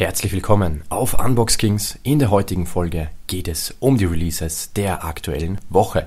Herzlich willkommen auf Unbox Kings. In der heutigen Folge geht es um die Releases der aktuellen Woche.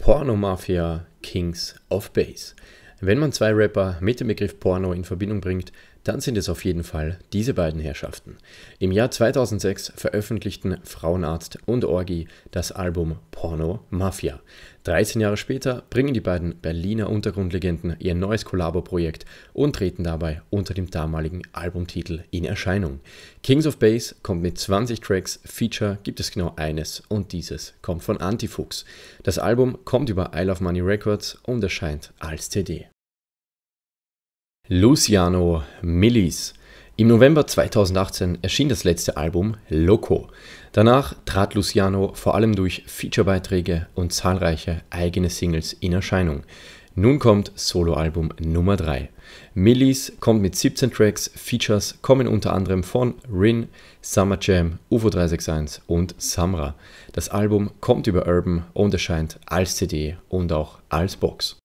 Porno Mafia Kings of Base. Wenn man zwei Rapper mit dem Begriff Porno in Verbindung bringt, dann sind es auf jeden Fall diese beiden Herrschaften. Im Jahr 2006 veröffentlichten Frauenarzt und Orgi das Album Porno Mafia. 13 Jahre später bringen die beiden Berliner Untergrundlegenden ihr neues Kollabo-Projekt und treten dabei unter dem damaligen Albumtitel in Erscheinung. Kings of Bass kommt mit 20 Tracks, Feature gibt es genau eines und dieses kommt von Antifuchs. Das Album kommt über Isle of Money Records und erscheint als CD. Luciano Millis. Im November 2018 erschien das letzte Album Loco. Danach trat Luciano vor allem durch Featurebeiträge und zahlreiche eigene Singles in Erscheinung. Nun kommt Soloalbum Nummer 3. Millis kommt mit 17 Tracks, Features kommen unter anderem von Rin, Summer Jam, UFO 361 und Samra. Das Album kommt über Urban und erscheint als CD und auch als Box.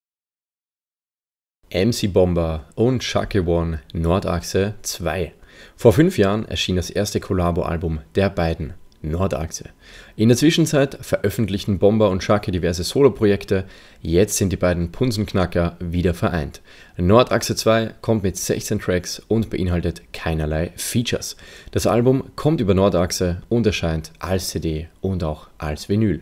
MC Bomber und Chucky One Nordachse 2. Vor fünf Jahren erschien das erste Kollabo-Album der beiden, Nordachse. In der Zwischenzeit veröffentlichten Bomber und Schake diverse Soloprojekte, jetzt sind die beiden Punsenknacker wieder vereint. Nordachse 2 kommt mit 16 Tracks und beinhaltet keinerlei Features. Das Album kommt über Nordachse und erscheint als CD und auch als Vinyl.